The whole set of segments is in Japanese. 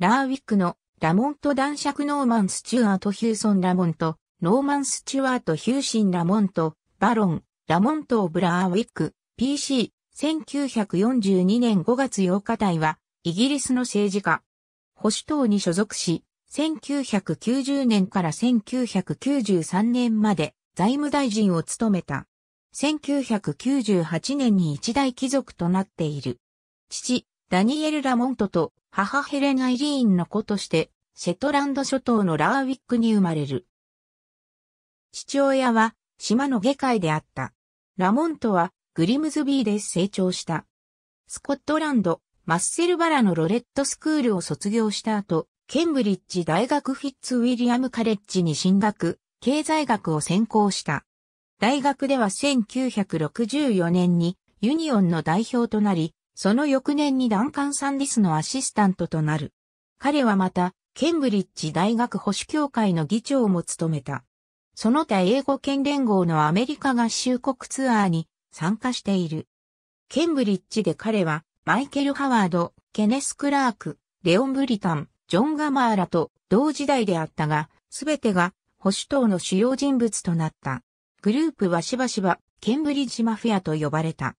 ラーウィックのラモント男爵ノーマン・スチュアート・ヒューソン・ラモント、ノーマン・スチュワート・ヒューシン・ラモント、バロン、ラモント・オブ・ラーウィック、PC、1942年5月8日台は、イギリスの政治家。保守党に所属し、1990年から1993年まで財務大臣を務めた。1998年に一大貴族となっている。父、ダニエル・ラモントと母ヘレナ・イリーンの子として、シェトランド諸島のラーウィックに生まれる。父親は、島の下界であった。ラモントは、グリムズビーで成長した。スコットランド、マッセルバラのロレットスクールを卒業した後、ケンブリッジ大学フィッツウィリアムカレッジに進学、経済学を専攻した。大学では1964年にユニオンの代表となり、その翌年にダンカン・サンディスのアシスタントとなる。彼はまた、ケンブリッジ大学保守協会の議長も務めた。その他英語圏連合のアメリカ合衆国ツアーに参加している。ケンブリッジで彼は、マイケル・ハワード、ケネス・クラーク、レオン・ブリタン、ジョン・ガマーラと同時代であったが、すべてが保守党の主要人物となった。グループはしばしばケンブリッジマフィアと呼ばれた。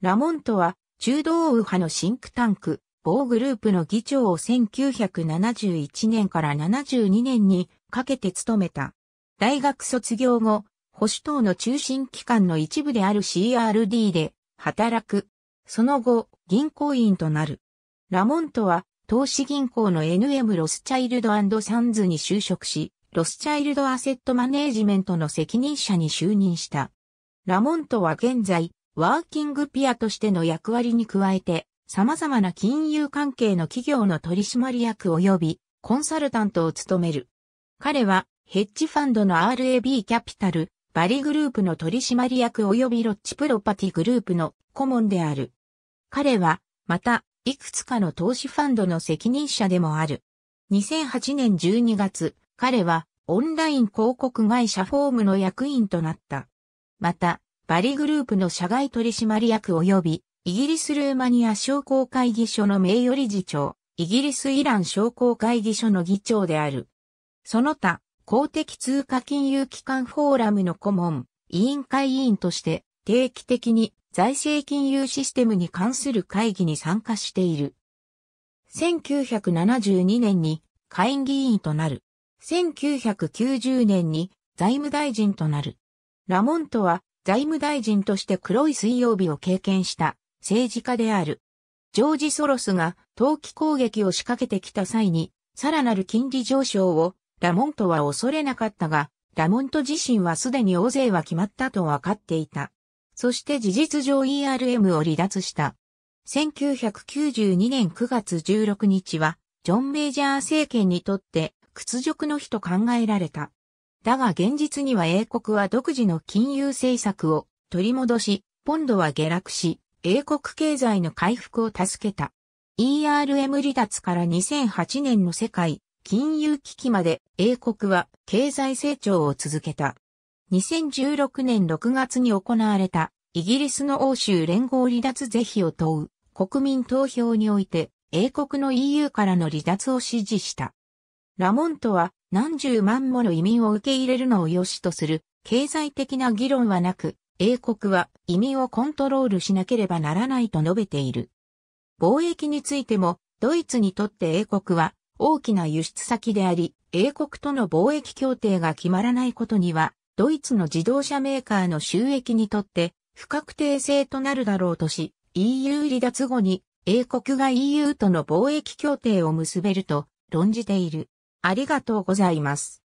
ラモントは中道右派のシンクタンク、某グループの議長を1971年から72年にかけて務めた。大学卒業後、保守党の中心機関の一部である CRD で働く。その後、銀行員となる。ラモントは、投資銀行の NM ロスチャイルドサンズに就職し、ロスチャイルドアセットマネージメントの責任者に就任した。ラモントは現在、ワーキングピアとしての役割に加えて、様々な金融関係の企業の取締役及びコンサルタントを務める。彼はヘッジファンドの RAB キャピタル、バリグループの取締役及びロッチプロパティグループの顧問である。彼は、また、いくつかの投資ファンドの責任者でもある。2008年12月、彼はオンライン広告会社フォームの役員となった。また、バリグループの社外取締役及び、イギリスルーマニア商工会議所の名誉理事長、イギリスイラン商工会議所の議長である。その他、公的通貨金融機関フォーラムの顧問、委員会委員として定期的に財政金融システムに関する会議に参加している。1972年に会院議員となる。1990年に財務大臣となる。ラモントは財務大臣として黒い水曜日を経験した政治家である。ジョージ・ソロスが投機攻撃を仕掛けてきた際に、さらなる金利上昇をラモントは恐れなかったが、ラモント自身はすでに大勢は決まったと分かっていた。そして事実上 ERM を離脱した。1992年9月16日は、ジョン・メイジャー政権にとって屈辱の日と考えられた。だが現実には英国は独自の金融政策を取り戻し、ポンドは下落し、英国経済の回復を助けた。ERM 離脱から2008年の世界金融危機まで英国は経済成長を続けた。2016年6月に行われたイギリスの欧州連合離脱是非を問う国民投票において英国の EU からの離脱を支持した。ラモントは何十万もの移民を受け入れるのを良しとする経済的な議論はなく、英国は移民をコントロールしなければならないと述べている。貿易についても、ドイツにとって英国は大きな輸出先であり、英国との貿易協定が決まらないことには、ドイツの自動車メーカーの収益にとって不確定性となるだろうとし、EU 離脱後に英国が EU との貿易協定を結べると論じている。ありがとうございます。